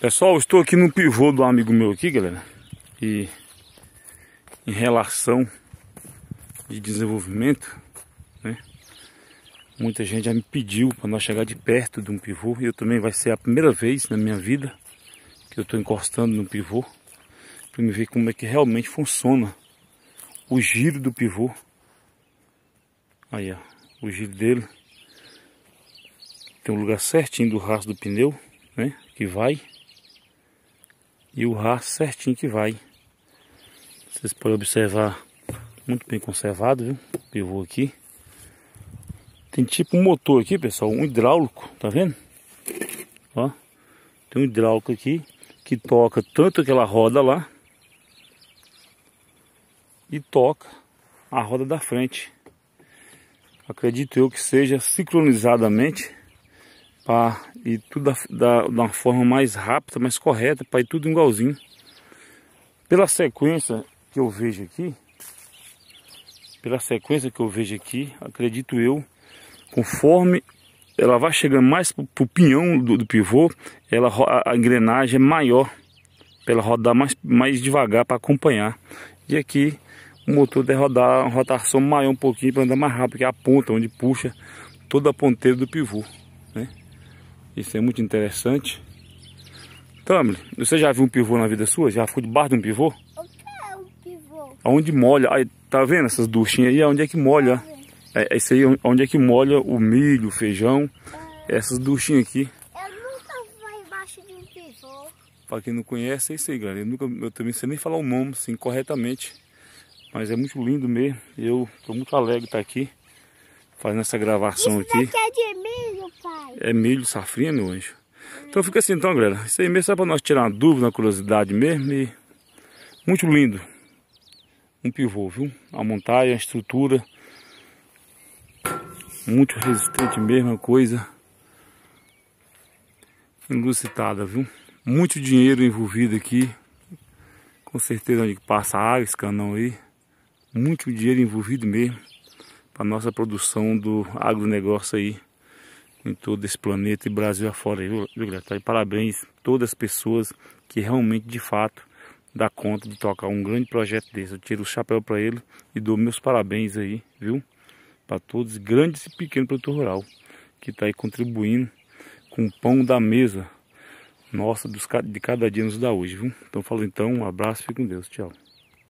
Pessoal, é estou aqui no pivô do amigo meu aqui, galera. E em relação de desenvolvimento, né? Muita gente já me pediu para nós chegar de perto de um pivô. E Eu também vai ser a primeira vez na minha vida que eu estou encostando no pivô para me ver como é que realmente funciona o giro do pivô. Aí, ó, o giro dele tem um lugar certinho do rastro do pneu, né? Que vai e o rastro certinho que vai. Vocês podem observar, muito bem conservado, viu? Pivô aqui. Tem tipo um motor aqui, pessoal, um hidráulico, tá vendo? Ó, tem um hidráulico aqui que toca tanto aquela roda lá e toca a roda da frente. Acredito eu que seja sincronizadamente e tudo da, da, da forma mais rápida, mais correta, para ir tudo igualzinho. Pela sequência que eu vejo aqui, pela sequência que eu vejo aqui, acredito eu, conforme ela vai chegando mais para o pinhão do, do, pivô, ela, a, a, engrenagem é maior, para ela rodar mais, mais devagar para acompanhar. E aqui o motor deve rodar uma rotação maior um pouquinho para andar mais rápido, que é a ponta onde puxa toda a ponteira do pivô. Né? Isso é muito interessante. Tamile, você já viu um pivô na vida sua? Já ficou debaixo de um pivô? O que é um pivô? Aonde molha. Aí, tá vendo essas duchinhas aí? Aonde é que molha? Tá é, é, isso aí, onde é que molha o milho, o feijão. É. Essas duchinhas aqui. Para quem não conhece, é isso aí, galera. Eu, nunca, eu também sei nem falar o nome, assim, corretamente. Mas é muito lindo mesmo. Eu tô muito alegre de estar aqui fazendo essa gravação isso aqui. Isso é de milho, pai. É milho, safrinha, meu anjo. Então fica assim então, galera. Isso aí mesmo só para nós tirar uma dúvida, uma curiosidade mesmo. E... Muito lindo. Um pivô, viu? A montagem, a estrutura. Muito resistente mesmo, coisa. Enlucitada, viu? Muito dinheiro envolvido aqui. Com certeza onde passa a água, esse canão aí. Muito dinheiro envolvido mesmo a nossa produção do agronegócio aí em todo esse planeta e Brasil afora, viu, Greta? Tá parabéns a todas as pessoas que realmente, de fato, dá conta de tocar um grande projeto desse. Eu tiro o chapéu para ele e dou meus parabéns aí, viu? Para todos, grandes e pequenos produtores rural, que está aí contribuindo com o pão da mesa nossa dos, de cada dia nos dá hoje, viu? Então, falo então, um abraço, fique com Deus, tchau.